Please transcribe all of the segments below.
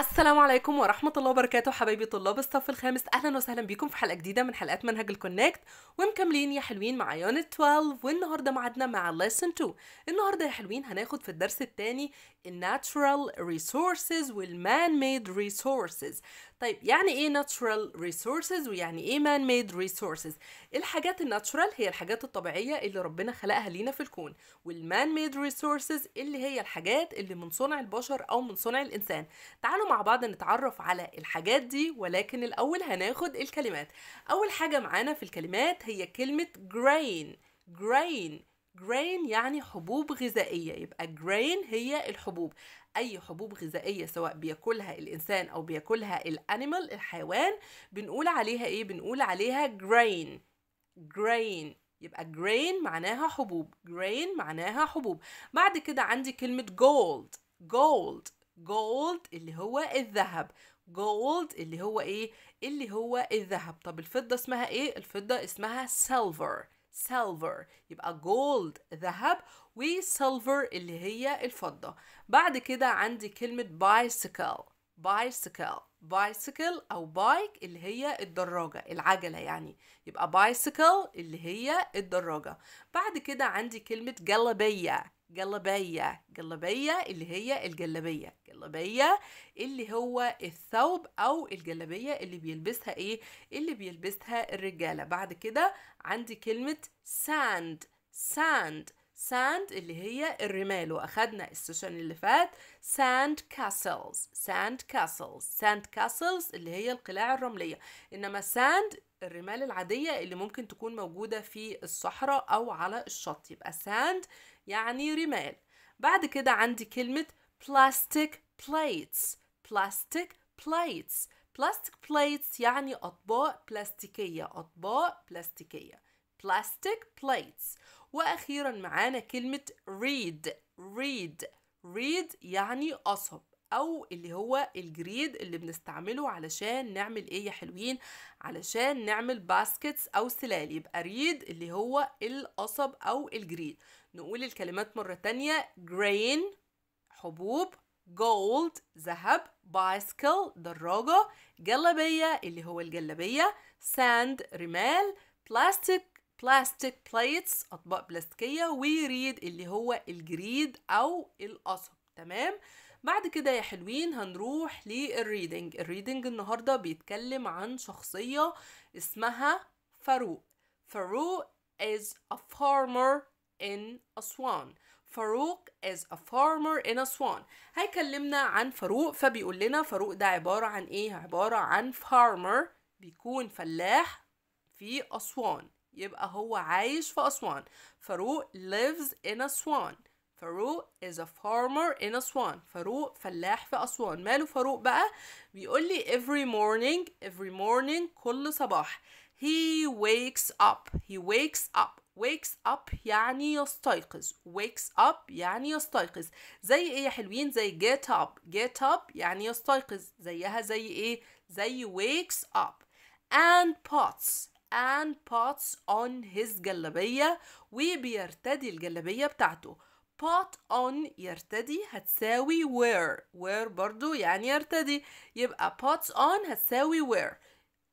السلام عليكم ورحمة الله وبركاته حبايبي طلاب الصف الخامس أهلا وسهلا بيكم في حلقة جديدة من حلقات منهج الكونكت ومكملين يا حلوين مع يونت 12 والنهاردة معادنا مع lesson 2 النهاردة يا حلوين هناخد في الدرس الثاني الناتشرال ريسورسز والمان ميد ريسورسز طيب يعني ايه natural resources ويعني ايه man made resources الحاجات الناتشورال هي الحاجات الطبيعيه اللي ربنا خلقها لينا في الكون والمان ميد resources اللي هي الحاجات اللي من صنع البشر او من صنع الانسان تعالوا مع بعض نتعرف على الحاجات دي ولكن الاول هناخد الكلمات اول حاجه معانا في الكلمات هي كلمه grain grain grain يعني حبوب غذائية يبقى grain هي الحبوب أي حبوب غذائية سواء بياكلها الإنسان أو بياكلها الأنيمال الحيوان بنقول عليها إيه؟ بنقول عليها grain grain يبقى grain معناها حبوب grain معناها حبوب بعد كده عندي كلمة gold gold gold اللي هو الذهب gold اللي هو ايه اللي هو الذهب طب الفضة اسمها ايه الفضة اسمها silver silver يبقى gold ذهب silver اللي هي الفضة بعد كده عندي كلمة bicycle bicycle bicycle أو بايك اللي هي الدراجة العجلة يعني يبقى bicycle اللي هي الدراجة بعد كده عندي كلمة جلابية جلابية جلابية اللي هي الجلبية جلابية اللي هو الثوب أو الجلبية اللي بيلبسها إيه اللي بيلبسها الرجالة بعد كده عندي كلمة ساند ساند ساند اللي هي الرمال واخدنا السيشن اللي فات ساند كاسلز ساند كاسلز ساند كاسلز اللي هي القلاع الرمليه انما ساند الرمال العاديه اللي ممكن تكون موجوده في الصحراء او على الشط يبقى ساند يعني رمال بعد كده عندي كلمة plastic plates plastic plates plastic plates يعني أطباق بلاستيكية أطباق بلاستيكية plastic plates وأخيرا معانا كلمة read read read يعني قصب او اللي هو الجريد اللي بنستعمله علشان نعمل ايه يا حلوين علشان نعمل باسكتس او سلال يبقى ريد اللي هو القصب او الجريد نقول الكلمات مرة تانية grain حبوب gold ذهب bicycle دراجة جلبية اللي هو الجلبية sand رمال plastic plastic plates أطباق بلاستيكية وريد اللي هو الجريد أو القصب تمام بعد كده يا حلوين هنروح للريدنج الريدنج النهاردة بيتكلم عن شخصية اسمها فاروق فاروق is a farmer in Aswan فاروق is a farmer in Aswan هيكلمنا عن فاروق فبيقول لنا فاروق ده عبارة عن ايه عبارة عن farmer بيكون فلاح في أسوان يبقى هو عايش في أسوان فاروق lives in أسوان فاروق is a farmer in أسوان فاروق فلاح في أسوان ماله فاروق بقى بيقول لي every morning every morning كل صباح he wakes up he wakes up wakes up يعني يستيقظ wakes up يعني يستيقظ زي ايه يا حلوين زي get up get up يعني يستيقظ زيها زي ايه زي wakes up and pots and pots on his جلابية وبيرتدي الجلابية بتاعته pot on يرتدي هتساوي wear wear برضو يعني يرتدي يبقى pots on هتساوي wear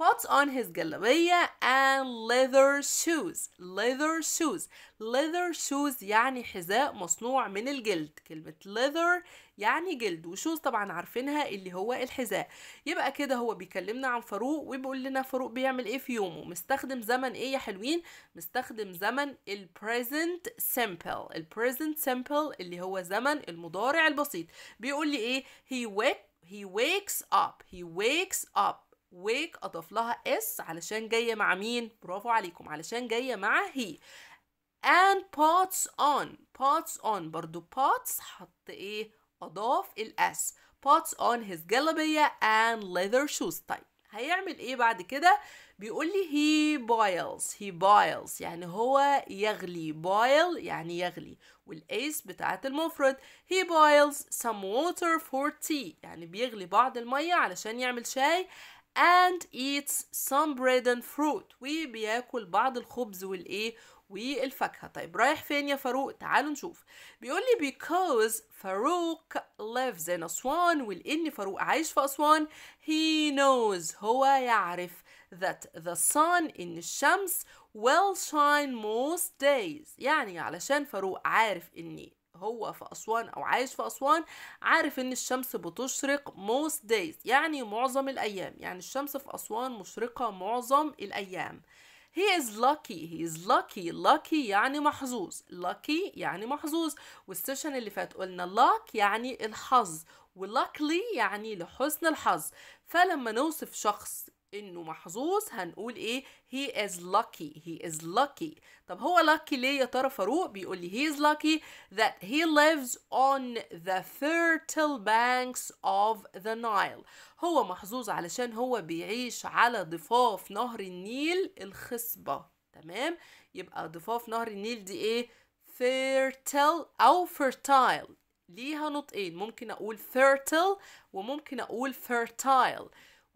puts on his جلابية and leather shoes leather shoes leather shoes يعني حذاء مصنوع من الجلد كلمة leather يعني جلد وشوز طبعا عارفينها اللي هو الحذاء يبقى كده هو بيكلمنا عن فاروق وبيقول لنا فاروق بيعمل ايه في يومه مستخدم زمن ايه يا حلوين مستخدم زمن ال present simple ال present simple اللي هو زمن المضارع البسيط بيقول لي ايه he wake he wakes up he wakes up ويك اضاف لها اس علشان جايه مع مين برافو عليكم علشان جايه مع هي and pots on pots on برضو pots حط ايه اضاف الاس pots on his جلابيه and leather shoes طيب هيعمل ايه بعد كده بيقول لي he boils he boils يعني هو يغلي boil يعني يغلي والايس بتاعت المفرد he boils some water for tea يعني بيغلي بعض المية علشان يعمل شاي and eats some bread and fruit وبياكل بعض الخبز والايه والفاكهة طيب رايح فين يا فاروق تعالوا نشوف بيقول لي because فاروق lives in أسوان ولأن فاروق عايش في أسوان he knows هو يعرف that the sun إن الشمس will shine most days يعني علشان فاروق عارف إني هو في أسوان أو عايش في أسوان عارف إن الشمس بتشرق most days يعني معظم الأيام يعني الشمس في أسوان مشرقة معظم الأيام He is lucky He is lucky lucky يعني محظوظ lucky يعني محظوظ والسيشن اللي فات قلنا luck يعني الحظ luckily يعني لحسن الحظ فلما نوصف شخص انه محظوظ هنقول ايه he is lucky he is lucky طب هو lucky ليه يا ترى فاروق بيقول لي he is lucky that he lives on the fertile banks of the Nile هو محظوظ علشان هو بيعيش على ضفاف نهر النيل الخصبة تمام يبقى ضفاف نهر النيل دي ايه fertile او fertile ليها نطقين ممكن اقول fertile وممكن اقول fertile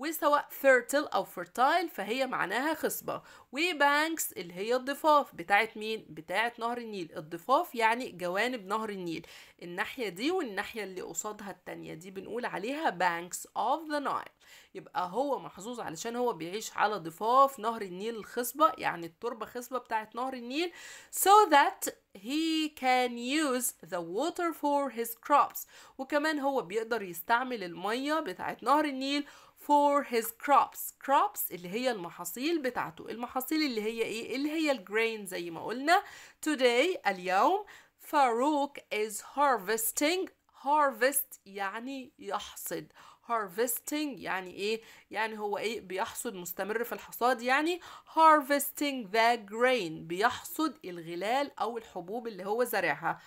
وسواء fertile أو fertile فهي معناها خصبة وبانكس اللي هي الضفاف بتاعت مين؟ بتاعت نهر النيل الضفاف يعني جوانب نهر النيل الناحية دي والناحية اللي قصادها التانية دي بنقول عليها banks of the Nile يبقى هو محظوظ علشان هو بيعيش على ضفاف نهر النيل الخصبة يعني التربة خصبة بتاعت نهر النيل so that he can use the water for his crops وكمان هو بيقدر يستعمل المية بتاعت نهر النيل for his crops crops اللي هي المحاصيل بتاعته المحاصيل اللي هي ايه اللي هي الجرين زي ما قلنا today اليوم فاروق is harvesting harvest يعني يحصد harvesting يعني ايه يعني هو ايه بيحصد مستمر في الحصاد يعني harvesting the grain بيحصد الغلال او الحبوب اللي هو زارعها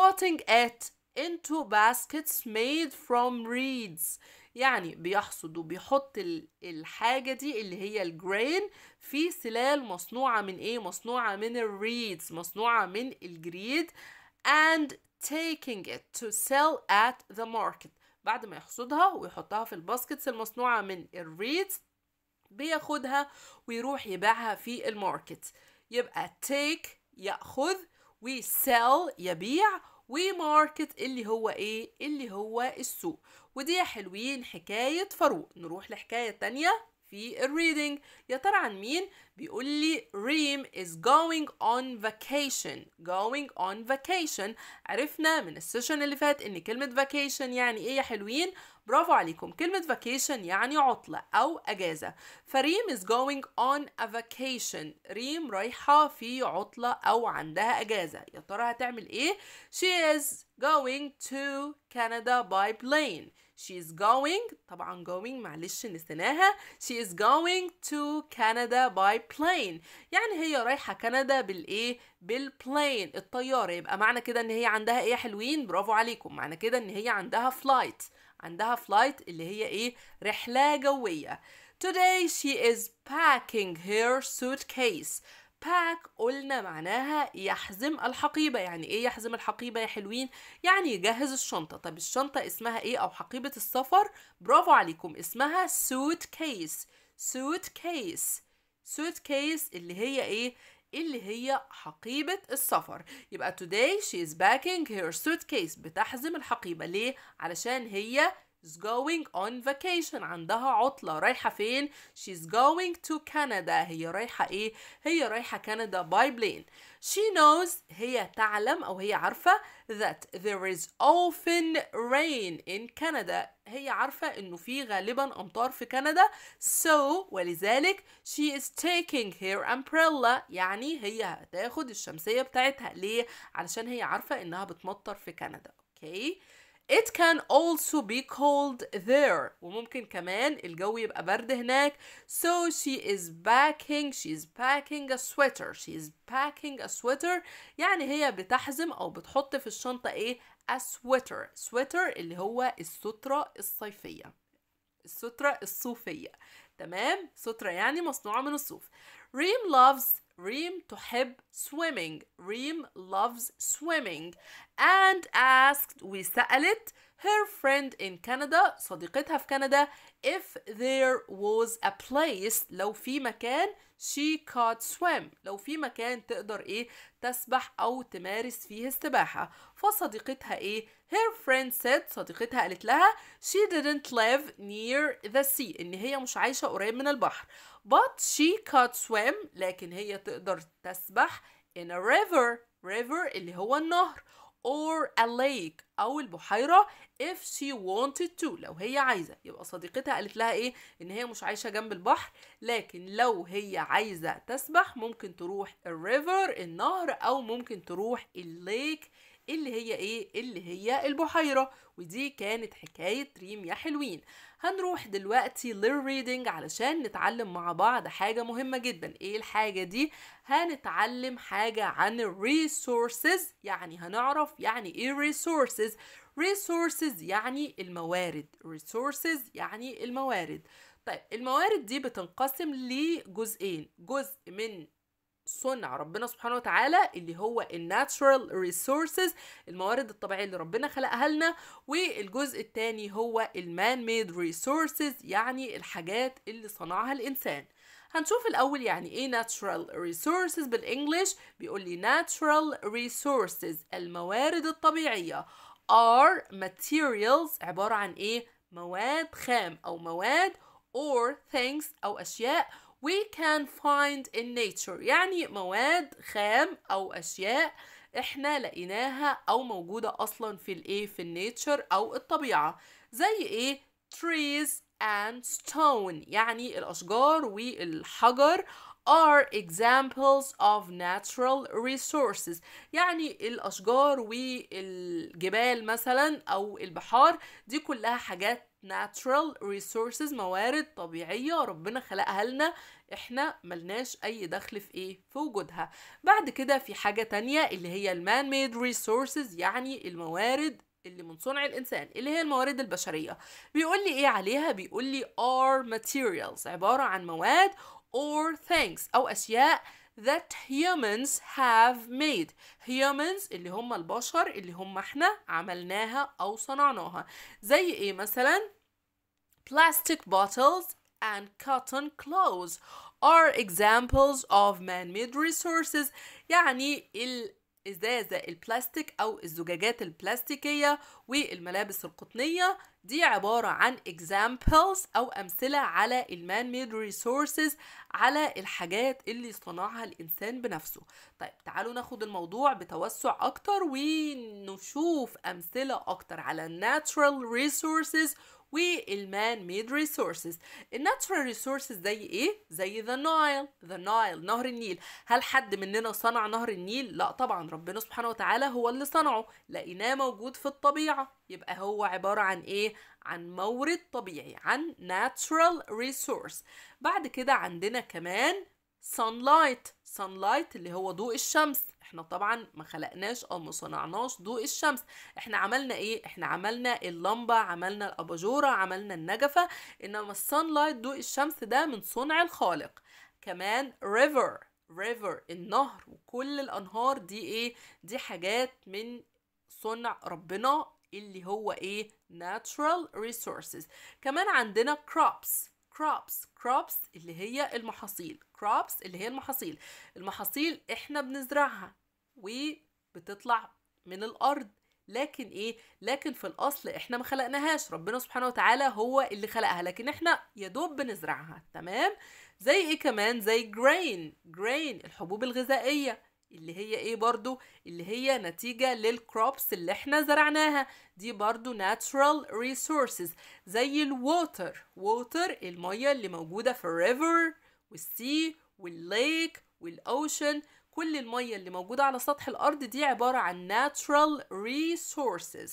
putting it into baskets made from reeds يعني بيحصد وبيحط الحاجة دي اللي هي الجرين في سلال مصنوعة من ايه مصنوعة من الريدز مصنوعة من الجريد and taking it to sell at the market بعد ما يحصدها ويحطها في الباسكتس المصنوعة من الريدز بياخدها ويروح يبيعها في الماركت يبقى take يأخذ وي sell يبيع وماركت اللي هو ايه اللي هو السوق ودي يا حلوين حكايه فاروق نروح لحكايه تانية في الريدنج يا ترى عن مين بيقول لي ريم is going on vacation going on vacation عرفنا من السيشن اللي فات ان كلمة vacation يعني ايه يا حلوين برافو عليكم كلمة vacation يعني عطلة او اجازة فريم is going on a vacation ريم رايحة في عطلة او عندها اجازة يا ترى هتعمل ايه she is going to Canada by plane she is going طبعا going معلش نسيناها she is going to Canada by plane يعني هي رايحة كندا بالايه بالبلين الطيارة يبقى معنى كده ان هي عندها ايه حلوين برافو عليكم معنى كده ان هي عندها flight عندها flight اللي هي ايه رحلة جوية Today she is packing her suitcase باك قلنا معناها يحزم الحقيبة يعني ايه يحزم الحقيبة يا حلوين يعني يجهز الشنطة طب الشنطة اسمها ايه او حقيبة السفر برافو عليكم اسمها سوت كيس سوت كيس سوت كيس اللي هي ايه اللي هي حقيبة السفر يبقى today she is packing her suitcase بتحزم الحقيبة ليه علشان هي she's going on vacation عندها عطلة رايحة فين she's going to Canada هي رايحة ايه هي رايحة كندا by plane she knows هي تعلم او هي عارفة that there is often rain in Canada هي عارفة انه في غالبا امطار في كندا so ولذلك she is taking her umbrella يعني هي هتاخد الشمسية بتاعتها ليه علشان هي عارفة انها بتمطر في كندا اوكي okay. It can also be cold there وممكن كمان الجو يبقى برد هناك So she is packing she is packing a sweater she is packing a sweater يعني هي بتحزم أو بتحط في الشنطة إيه a sweater sweater اللي هو السترة الصيفية السترة الصوفية تمام سترة يعني مصنوعة من الصوف ريم loves ريم تحب swimming ريم loves swimming and asked وسألت her friend in Canada صديقتها في كندا if there was a place لو في مكان she could swim لو في مكان تقدر ايه تسبح او تمارس فيه السباحة فصديقتها ايه her friend said صديقتها قالت لها she didn't live near the sea ان هي مش عايشة قريب من البحر but she could swim لكن هي تقدر تسبح in a river river اللي هو النهر or a lake أو البحيرة if she wanted to لو هي عايزة يبقى صديقتها قالت لها إيه إن هي مش عايشة جنب البحر لكن لو هي عايزة تسبح ممكن تروح river النهر أو ممكن تروح lake اللي هي ايه اللي هي البحيره ودي كانت حكايه ريم يا حلوين هنروح دلوقتي للريدنج علشان نتعلم مع بعض حاجه مهمه جدا ايه الحاجه دي هنتعلم حاجه عن الريسورسز يعني هنعرف يعني ايه ريسورسز resources يعني الموارد resources يعني الموارد طيب الموارد دي بتنقسم لجزئين جزء من صنع ربنا سبحانه وتعالى اللي هو الناتشورال ريسورسز الموارد الطبيعيه اللي ربنا خلقها لنا والجزء الثاني هو المان ميد ريسورسز يعني الحاجات اللي صنعها الانسان هنشوف الاول يعني ايه natural resources بالانجلش بيقول لي natural resources الموارد الطبيعيه are materials عباره عن ايه مواد خام او مواد or things او اشياء we can find in nature يعني مواد خام أو أشياء احنا لقيناها أو موجودة أصلا في الإيه في النيتشر أو الطبيعة زي إيه trees and stone يعني الأشجار والحجر are examples of natural resources يعني الأشجار والجبال مثلا أو البحار دي كلها حاجات natural resources موارد طبيعية ربنا خلقها لنا احنا ملناش اي دخل في ايه في وجودها بعد كده في حاجة تانية اللي هي المان ميد resources يعني الموارد اللي من صنع الانسان اللي هي الموارد البشريه بيقول لي ايه عليها بيقول لي are materials عباره عن مواد or things او اشياء that humans have made humans اللي هم البشر اللي هم احنا عملناها أو صنعناها زي إيه مثلا plastic bottles and cotton clothes are examples of man-made resources يعني ال الازازه البلاستيك او الزجاجات البلاستيكيه والملابس القطنيه دي عباره عن examples او امثله على المان ميد ريسورسز على الحاجات اللي صنعها الانسان بنفسه طيب تعالوا ناخد الموضوع بتوسع اكتر ونشوف امثله اكتر على natural resources والمان ميد ريسورسز الناتشورال ريسورسز زي ايه زي ذا نايل ذا نايل نهر النيل هل حد مننا صنع نهر النيل لا طبعا ربنا سبحانه وتعالى هو اللي صنعه لقيناه موجود في الطبيعه يبقى هو عباره عن ايه عن مورد طبيعي عن ناتشورال ريسورس بعد كده عندنا كمان sunlight sunlight اللي هو ضوء الشمس احنا طبعا ما خلقناش او ما صنعناش ضوء الشمس احنا عملنا ايه احنا عملنا اللمبه عملنا الاباجوره عملنا النجفه انما الصن لايت ضوء الشمس ده من صنع الخالق كمان river river النهر وكل الانهار دي ايه دي حاجات من صنع ربنا اللي هو ايه natural resources كمان عندنا crops crops crops اللي هي المحاصيل crops اللي هي المحاصيل المحاصيل احنا بنزرعها وبتطلع من الارض لكن ايه لكن في الاصل احنا ما خلقناهاش ربنا سبحانه وتعالى هو اللي خلقها لكن احنا يا دوب بنزرعها تمام زي ايه كمان زي grain grain الحبوب الغذائيه اللي هي ايه برضو اللي هي نتيجة للكروبس اللي احنا زرعناها دي برضو natural resources زي الووتر ووتر المية اللي موجودة في الريفر والسي والليك والاوشن كل المية اللي موجودة على سطح الارض دي عبارة عن natural resources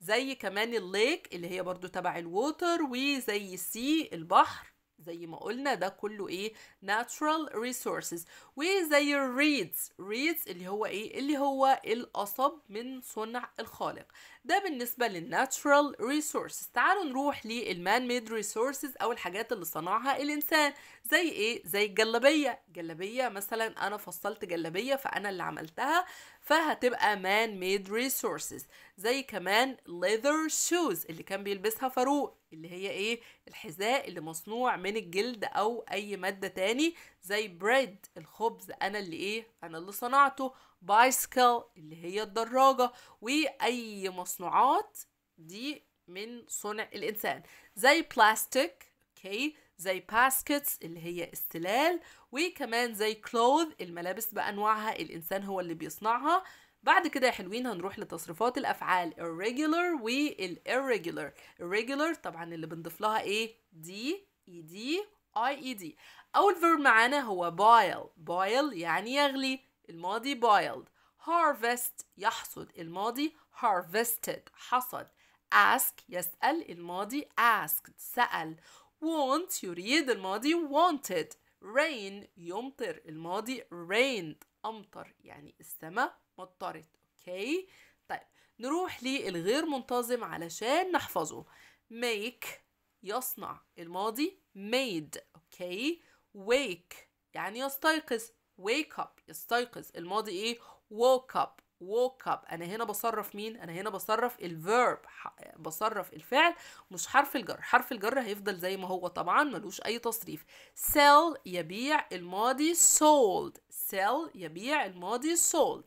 زي كمان الليك اللي هي برضو تبع الووتر وزي السي البحر زي ما قلنا ده كله ايه natural resources وزي الريدز ريدز اللي هو ايه اللي هو القصب من صنع الخالق ده بالنسبه للناتشرال ريسورسز تعالوا نروح للمان ميد ريسورسز او الحاجات اللي صنعها الانسان زي ايه زي الجلابيه جلابيه مثلا انا فصلت جلابيه فانا اللي عملتها فهتبقى مان ميد ريسورسز زي كمان leather shoes اللي كان بيلبسها فاروق اللي هي ايه الحذاء اللي مصنوع من الجلد او اي مادة تاني زي بريد الخبز انا اللي ايه انا اللي صنعته بايسكل اللي هي الدراجة وأي مصنوعات دي من صنع الإنسان زي بلاستيك أوكي زي باسكتس اللي هي استلال وكمان زي كلوث الملابس بأنواعها الإنسان هو اللي بيصنعها بعد كده يا حلوين هنروح لتصريفات الافعال irregular وال irregular irregular طبعا اللي بنضيف لها ايه دي اي دي اي اي دي اول فيرب معانا هو boil boil يعني يغلي الماضي boiled harvest يحصد الماضي harvested حصد ask يسأل الماضي asked سأل want يريد الماضي wanted rain يمطر الماضي rained أمطر يعني السماء مطرت أوكي طيب نروح للغير منتظم علشان نحفظه make يصنع الماضي made أوكي wake يعني يستيقظ wake up يستيقظ الماضي ايه woke up woke up انا هنا بصرف مين انا هنا بصرف الفيرب بصرف الفعل مش حرف الجر حرف الجر هيفضل زي ما هو طبعا ملوش اي تصريف sell يبيع الماضي sold sell يبيع الماضي sold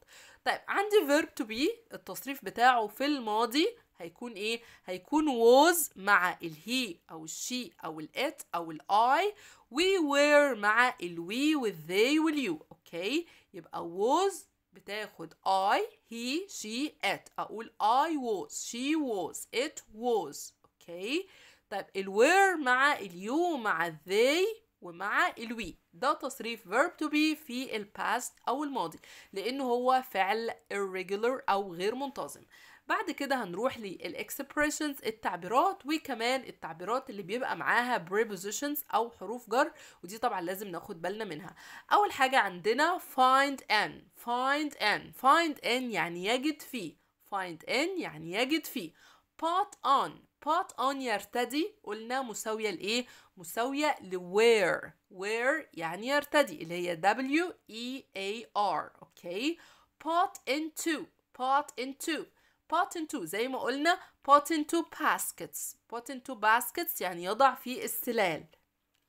طيب عندي verb to be التصريف بتاعه في الماضي هيكون ايه هيكون was مع الهي او الشي او الات او الاي we were مع الوي والذي واليو اوكي يبقى was بتاخد I he she it اقول I was she was it was اوكي طيب were مع اليو مع they ومع الوي ده تصريف verb to be في الباست او الماضي لان هو فعل irregular او غير منتظم بعد كده هنروح للاكسبريشنز التعبيرات وكمان التعبيرات اللي بيبقى معاها prepositions او حروف جر ودي طبعا لازم ناخد بالنا منها اول حاجه عندنا find an find an find an يعني يجد فيه find an يعني يجد فيه pot on pot on يرتدي قلنا مساوية لإيه؟ مساوية لwhere where يعني يرتدي اللي هي W E A R أوكي okay. pot into pot into pot into زي ما قلنا pot into baskets pot into baskets يعني يضع في السلال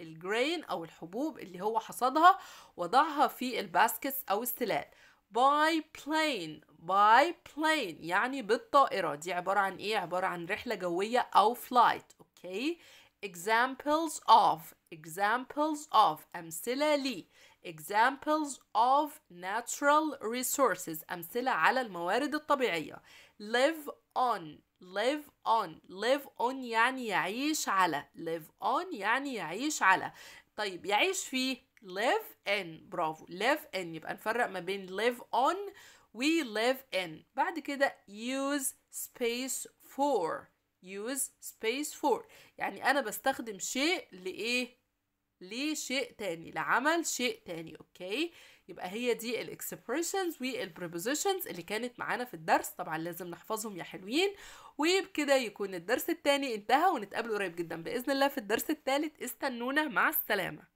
الجرين أو الحبوب اللي هو حصدها وضعها في الباسكتس أو السلال by plane by plane يعني بالطائرة دي عبارة عن إيه؟ عبارة عن رحلة جوية أو flight okay examples of examples of أمثلة لي examples of natural resources أمثلة على الموارد الطبيعية live on live on live on يعني يعيش على live on يعني يعيش على طيب يعيش فيه live in برافو live in يبقى نفرق ما بين live on و live in بعد كده use space for use space for يعني أنا بستخدم شيء لإيه؟ لشيء تاني لعمل شيء تاني أوكي okay. يبقى هي دي الاكسبريشنز والبريبوزيشنز اللي كانت معانا في الدرس طبعا لازم نحفظهم يا حلوين وبكده يكون الدرس التاني انتهى ونتقابل قريب جدا باذن الله في الدرس التالت استنونا مع السلامه